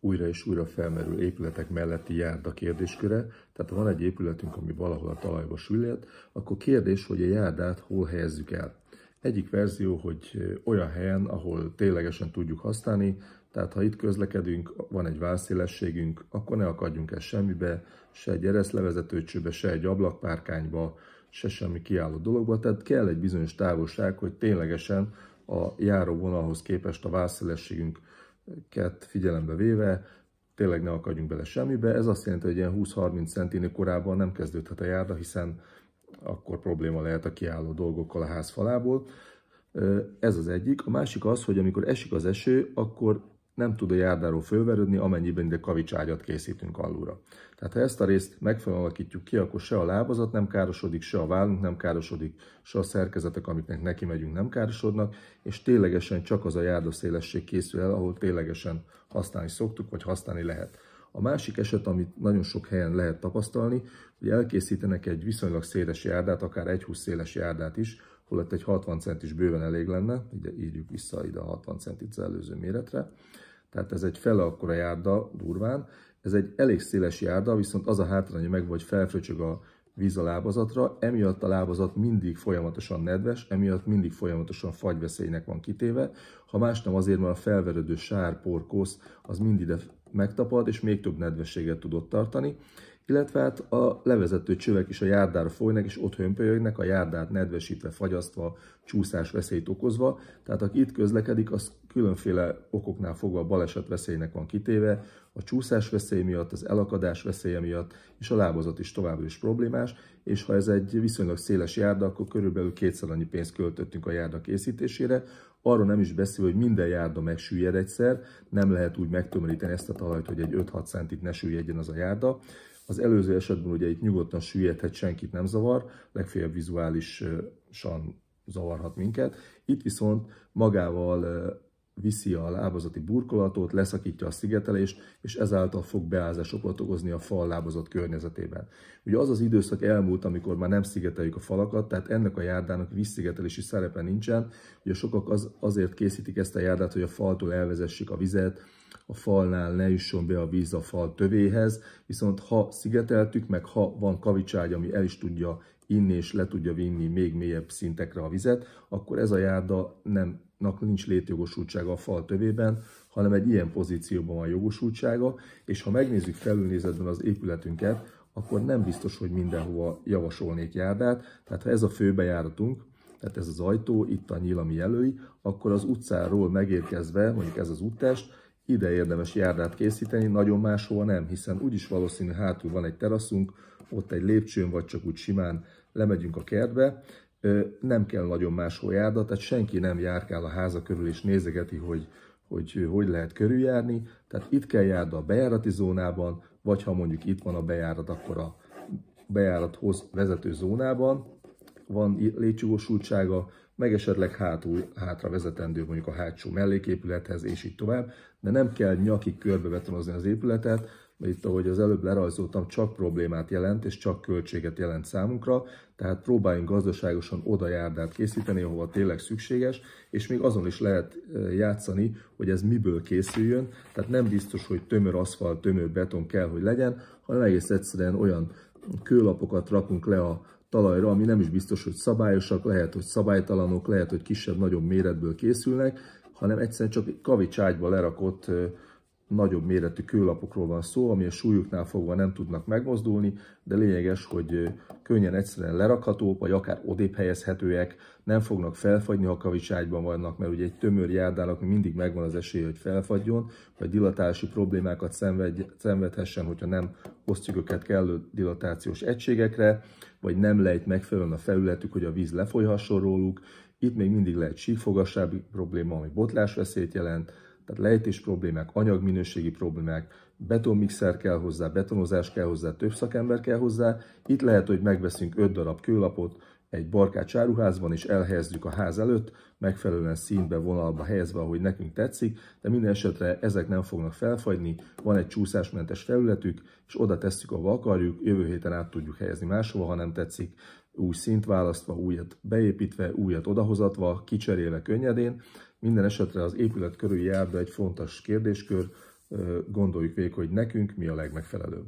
újra és újra felmerül épületek melletti járda kérdésköre, tehát ha van egy épületünk, ami valahol a talajba süllyed, akkor kérdés, hogy a járdát hol helyezzük el. Egyik verzió, hogy olyan helyen, ahol ténylegesen tudjuk használni, tehát ha itt közlekedünk, van egy válszélességünk, akkor ne akadjunk el semmibe, se egy ereszlevezetőcsőbe, se egy ablakpárkányba, se semmi kiálló dologba, tehát kell egy bizonyos távolság, hogy ténylegesen a járóvonalhoz képest a válszélességünk figyelembe véve tényleg ne akadjunk bele semmibe. Ez azt jelenti, hogy ilyen 20-30 centinél korábban nem kezdődhet a járda, hiszen akkor probléma lehet a kiálló dolgokkal a ház falából. Ez az egyik. A másik az, hogy amikor esik az eső, akkor nem tud a járdáról fölverődni, amennyiben ide kavicságyat készítünk alulra. Tehát ha ezt a részt megfelelően alakítjuk ki, akkor se a lábazat nem károsodik, se a vállunk nem károsodik, se a szerkezetek, amiknek neki megyünk nem károsodnak, és ténylegesen csak az a járdaszélesség készül el, ahol ténylegesen használni szoktuk, vagy használni lehet. A másik eset, amit nagyon sok helyen lehet tapasztalni, hogy elkészítenek egy viszonylag széles járdát, akár egy 20 széles járdát is, holott egy 60 centis bőven elég lenne, ugye írjuk vissza ide a 60 centit az előző méretre, tehát ez egy fele akkora járda durván, ez egy elég széles járda, viszont az a hátránya meg, hogy felfröcsög a víz a lábazatra, emiatt a lábazat mindig folyamatosan nedves, emiatt mindig folyamatosan fagyveszélynek van kitéve, ha más nem azért, mert a felverődő sár, porkósz, az mindig megtapad, és még több nedvességet tudott tartani, illetve hát a levezető csövek is a járdára folynak, és ott hömpölyögnek, a járdát nedvesítve, fagyasztva, csúszás veszélyt okozva. Tehát aki itt közlekedik, az különféle okoknál fogva a baleset veszélynek van kitéve, a csúszás veszély miatt, az elakadás veszélye miatt, és a lábozat is továbbra is problémás, és ha ez egy viszonylag széles járda, akkor körülbelül kétszer annyi pénzt költöttünk a járda készítésére, arról nem is beszél, hogy minden járda megsüllyed egyszer, nem lehet úgy megtömöríteni ezt a talajt, hogy egy 5-6 centit ne süllyedjen az a járda, az előző esetben ugye itt nyugodtan süllyedhet, senkit nem zavar, legfeljebb vizuálisan zavarhat minket. Itt viszont magával viszi a lábazati burkolatot, leszakítja a szigetelést, és ezáltal fog beázásokat okozni a fal lábazat környezetében. Ugye az az időszak elmúlt, amikor már nem szigeteljük a falakat, tehát ennek a járdának vízszigetelési szerepe nincsen. Ugye sokak az, azért készítik ezt a járdát, hogy a faltól elvezessék a vizet, a falnál ne jusson be a víz a fal tövéhez, viszont ha szigeteltük, meg ha van kavicságy, ami el is tudja inni és le tudja vinni még mélyebb szintekre a vizet, akkor ez a járda nem nak nincs létjogosultsága a fal tövében, hanem egy ilyen pozícióban van jogosultsága, és ha megnézzük felülnézetben az épületünket, akkor nem biztos, hogy mindenhova javasolnék járdát. Tehát ha ez a főbejáratunk, tehát ez az ajtó, itt a nyílami jelöli, akkor az utcáról megérkezve, mondjuk ez az úttest, ide érdemes járdát készíteni, nagyon máshova nem, hiszen úgyis valószínű hátul van egy teraszunk, ott egy lépcsőn, vagy csak úgy simán lemegyünk a kertbe, nem kell nagyon máshol járda, tehát senki nem járkál a háza körül és nézegeti, hogy hogy hogy lehet körüljárni. Tehát itt kell járda a bejárati zónában, vagy ha mondjuk itt van a bejárat, akkor a bejárathoz vezető zónában, van létjogosultsága, meg esetleg hátul, hátra vezetendő mondjuk a hátsó melléképülethez, és így tovább, de nem kell nyakig körbebetonozni az épületet, mert itt, ahogy az előbb lerajzoltam, csak problémát jelent, és csak költséget jelent számunkra, tehát próbáljunk gazdaságosan oda járdát készíteni, ahova tényleg szükséges, és még azon is lehet játszani, hogy ez miből készüljön, tehát nem biztos, hogy tömör aszfalt, tömör beton kell, hogy legyen, hanem egész egyszerűen olyan kőlapokat rakunk le a talajra, ami nem is biztos, hogy szabályosak, lehet, hogy szabálytalanok, lehet, hogy kisebb-nagyobb méretből készülnek, hanem egyszerűen csak egy kavicságyba lerakott nagyobb méretű kőlapokról van szó, ami a súlyuknál fogva nem tudnak megmozdulni, de lényeges, hogy könnyen egyszerűen lerakhatók, vagy akár odébb helyezhetőek, nem fognak felfagyni, ha kavicságyban vannak, mert ugye egy tömör járdának mindig megvan az esélye, hogy felfagyjon, vagy dilatási problémákat szenvedj, szenvedhessen, hogyha nem osztjuk őket kellő dilatációs egységekre, vagy nem lejt megfelelően a felületük, hogy a víz lefolyhasson róluk. Itt még mindig lehet sífogassági probléma, ami botlás veszélyt jelent, tehát lejtés problémák, anyagminőségi problémák, betonmixer kell hozzá, betonozás kell hozzá, több szakember kell hozzá. Itt lehet, hogy megveszünk 5 darab kőlapot egy barkács áruházban, és elhelyezzük a ház előtt, megfelelően színbe, vonalba helyezve, ahogy nekünk tetszik, de minden esetre ezek nem fognak felfagyni, van egy csúszásmentes felületük, és oda tesszük, ahova akarjuk, jövő héten át tudjuk helyezni máshova, ha nem tetszik, új szint választva, újat beépítve, újat odahozatva, kicserélve könnyedén, minden esetre az épület körül járda egy fontos kérdéskör, gondoljuk végig, hogy nekünk mi a legmegfelelőbb.